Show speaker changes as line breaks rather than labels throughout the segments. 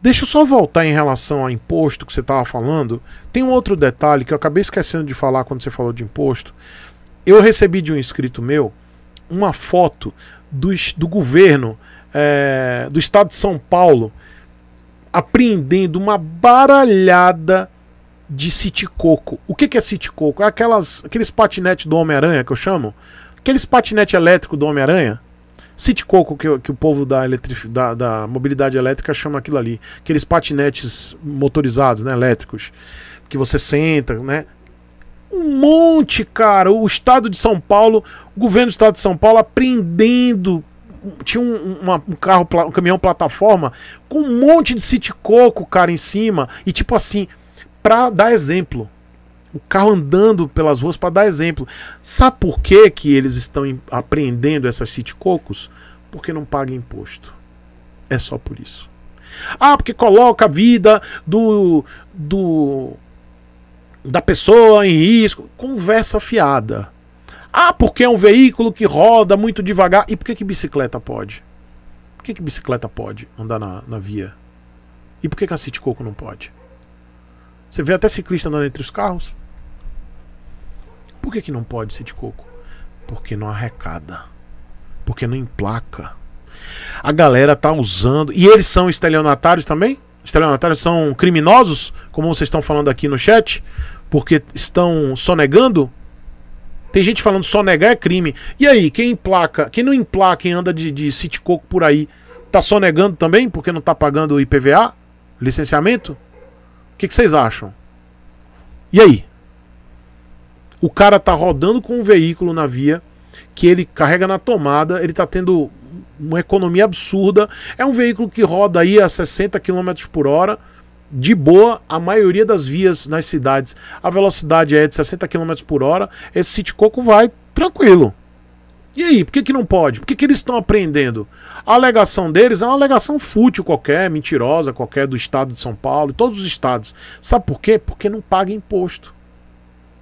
Deixa eu só voltar em relação a imposto que você estava falando. Tem um outro detalhe que eu acabei esquecendo de falar quando você falou de imposto. Eu recebi de um inscrito meu uma foto do, do governo é, do estado de São Paulo apreendendo uma baralhada de citicoco. O que, que é citicoco? É aquelas, aqueles patinetes do Homem-Aranha que eu chamo? Aqueles patinetes elétricos do Homem-Aranha City Coco, que, que o povo da, da, da, mobilidade elétrica chama aquilo ali. Aqueles patinetes motorizados, né? Elétricos. Que você senta, né? Um monte, cara. O estado de São Paulo, o governo do estado de São Paulo aprendendo. tinha um, uma, um, carro, um caminhão plataforma com um monte de City Coco, cara, em cima. E tipo assim, pra dar exemplo o carro andando pelas ruas para dar exemplo. Sabe por que, que eles estão apreendendo essas cocos? Porque não paga imposto. É só por isso. Ah, porque coloca a vida do, do da pessoa em risco. Conversa fiada. Ah, porque é um veículo que roda muito devagar. E por que, que bicicleta pode? Por que, que bicicleta pode andar na, na via? E por que, que a City Coco não pode? Você vê até ciclista andando entre os carros. Por que, que não pode ser de coco? Porque não arrecada. Porque não emplaca. A galera tá usando. E eles são estelionatários também? Estelionatários são criminosos? Como vocês estão falando aqui no chat? Porque estão sonegando? Tem gente falando só negar é crime. E aí, quem emplaca, quem não emplaca, quem anda de, de city coco por aí, tá só negando também porque não tá pagando o IPVA? Licenciamento? O que, que vocês acham? E aí? O cara tá rodando com um veículo na via que ele carrega na tomada, ele tá tendo uma economia absurda. É um veículo que roda aí a 60 km por hora. De boa, a maioria das vias nas cidades, a velocidade é de 60 km por hora. Esse Coco vai tranquilo. E aí, por que, que não pode? Por que, que eles estão aprendendo? A alegação deles é uma alegação fútil qualquer, mentirosa, qualquer do estado de São Paulo, todos os estados. Sabe por quê? Porque não paga imposto.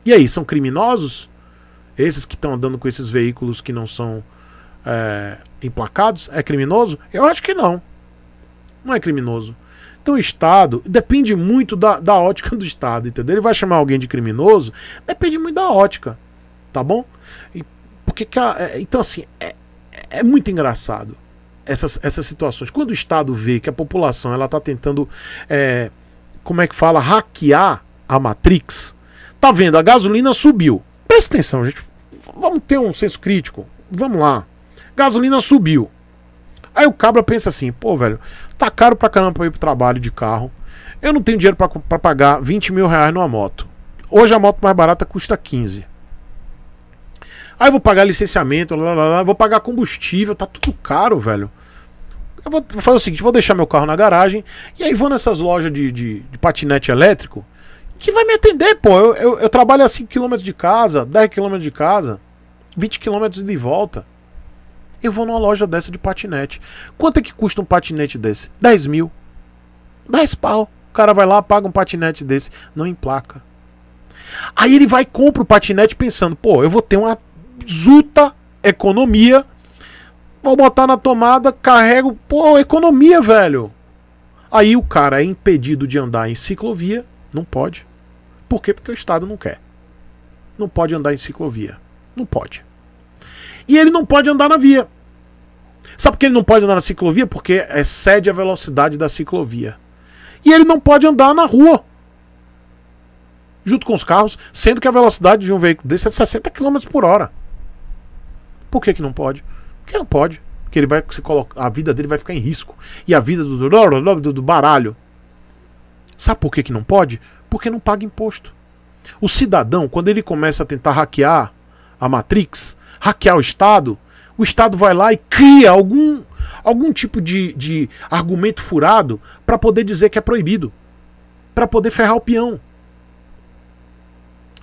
E aí, são criminosos? Esses que estão andando com esses veículos que não são é, emplacados? É criminoso? Eu acho que não. Não é criminoso. Então o Estado depende muito da, da ótica do Estado, entendeu? Ele vai chamar alguém de criminoso, depende muito da ótica, tá bom? E porque que a, é, então assim, é, é muito engraçado essas, essas situações. Quando o Estado vê que a população ela está tentando, é, como é que fala, hackear a Matrix, Tá vendo, a gasolina subiu. Presta atenção, gente. Vamos ter um senso crítico. Vamos lá. Gasolina subiu. Aí o cabra pensa assim, pô, velho, tá caro pra caramba pra ir pro trabalho de carro. Eu não tenho dinheiro para pagar 20 mil reais numa moto. Hoje a moto mais barata custa 15. Aí vou pagar licenciamento, lá, lá, lá, vou pagar combustível, tá tudo caro, velho. Eu vou fazer o seguinte, vou deixar meu carro na garagem e aí vou nessas lojas de, de, de patinete elétrico que vai me atender, pô. Eu, eu, eu trabalho a 5km de casa, 10km de casa, 20km de volta. Eu vou numa loja dessa de patinete. Quanto é que custa um patinete desse? 10 mil. 10 pau. O cara vai lá, paga um patinete desse. Não emplaca. Aí ele vai e compra o patinete pensando, pô, eu vou ter uma zuta economia. Vou botar na tomada, carrego. Pô, economia, velho. Aí o cara é impedido de andar em ciclovia não pode. Por quê? Porque o Estado não quer. Não pode andar em ciclovia. Não pode. E ele não pode andar na via. Sabe por que ele não pode andar na ciclovia? Porque excede a velocidade da ciclovia. E ele não pode andar na rua. Junto com os carros, sendo que a velocidade de um veículo desse é de 60 km por hora. Por que, que não pode? Porque não pode. Porque ele vai se colocar, a vida dele vai ficar em risco. E a vida do, do, do baralho Sabe por que, que não pode? Porque não paga imposto. O cidadão, quando ele começa a tentar hackear a Matrix, hackear o Estado, o Estado vai lá e cria algum, algum tipo de, de argumento furado para poder dizer que é proibido, para poder ferrar o peão.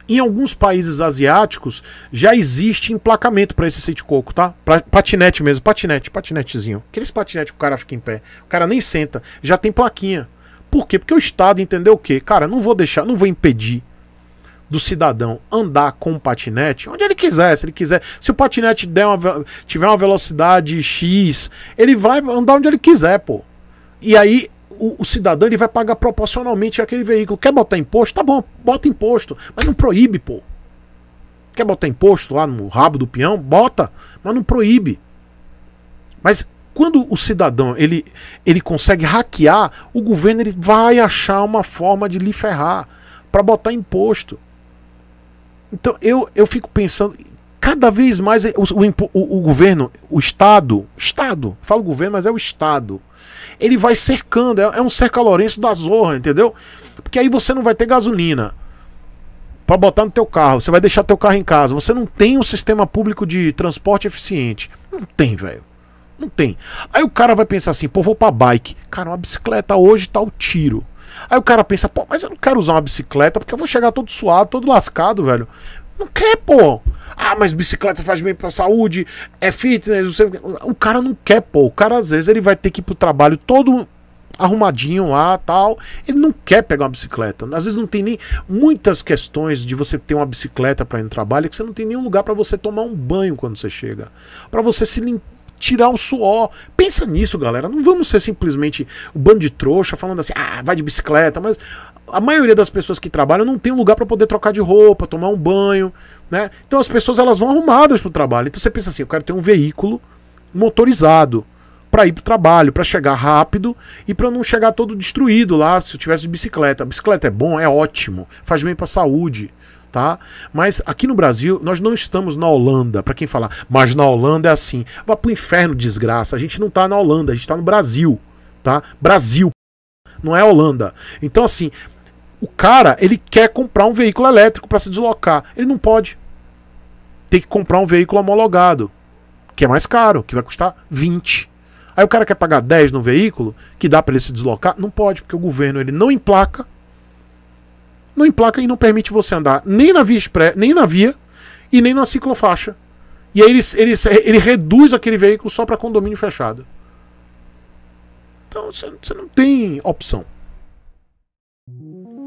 Em alguns países asiáticos já existe emplacamento para esse sítio-coco, tá? Pra, patinete mesmo, patinete, patinetezinho. Aqueles patinete que o cara fica em pé. O cara nem senta, já tem plaquinha. Por quê? Porque o Estado entendeu o quê? Cara, não vou deixar, não vou impedir do cidadão andar com o patinete onde ele quiser, se ele quiser. Se o patinete der uma, tiver uma velocidade X, ele vai andar onde ele quiser, pô. E aí o, o, cidadão ele vai pagar proporcionalmente aquele veículo. Quer botar imposto? Tá bom, bota imposto, mas não proíbe, pô. Quer botar imposto lá no rabo do peão? Bota, mas não proíbe. Mas quando o cidadão ele, ele consegue hackear, o governo ele vai achar uma forma de lhe ferrar para botar imposto. Então eu, eu fico pensando, cada vez mais o, o, o, governo, o Estado, Estado, falo governo, mas é o Estado, ele vai cercando, é, é um cerca-lourenço da zorra, entendeu? Porque aí você não vai ter gasolina para botar no teu carro, você vai deixar teu carro em casa, você não tem um sistema público de transporte eficiente. Não tem, velho. Não tem. Aí o cara vai pensar assim, pô, vou pra bike. Cara, uma bicicleta hoje tá o tiro. Aí o cara pensa, pô, mas eu não quero usar uma bicicleta porque eu vou chegar todo suado, todo lascado, velho. Não quer, pô. Ah, mas bicicleta faz bem pra saúde, é fitness, sei... O cara não quer, pô. O cara, às vezes, ele vai ter que ir pro trabalho todo arrumadinho lá tal. Ele não quer pegar uma bicicleta. Às vezes não tem nem muitas questões de você ter uma bicicleta para ir no trabalho, que você não tem nenhum lugar para você tomar um banho quando você chega, para você se limpar tirar o suor. Pensa nisso, galera. Não vamos ser simplesmente um bando de trouxa falando assim, ah, vai de bicicleta, mas a maioria das pessoas que trabalham não tem um lugar para poder trocar de roupa, tomar um banho, né? Então as pessoas elas vão arrumadas pro trabalho. Então você pensa assim, eu quero ter um veículo motorizado para ir pro trabalho, para chegar rápido e para não chegar todo destruído lá, se eu tivesse de bicicleta. A bicicleta é bom, é ótimo, faz bem para saúde, tá? Mas aqui no Brasil, nós não estamos na Holanda. Para quem falar, mas na Holanda é assim. Vá pro inferno, desgraça. A gente não tá na Holanda, a gente tá no Brasil, tá? Brasil, não é Holanda. Então, assim, o cara, ele quer comprar um veículo elétrico para se deslocar. Ele não pode. Tem que comprar um veículo homologado, que é mais caro, que vai custar 20. Aí o cara quer pagar 10 no veículo, que dá para ele se deslocar, não pode, porque o governo ele não emplaca não emplaca e não permite você andar nem na via, express, nem na via e nem na ciclofaixa. E aí ele, ele, ele reduz aquele veículo só para condomínio fechado. Então você não tem opção.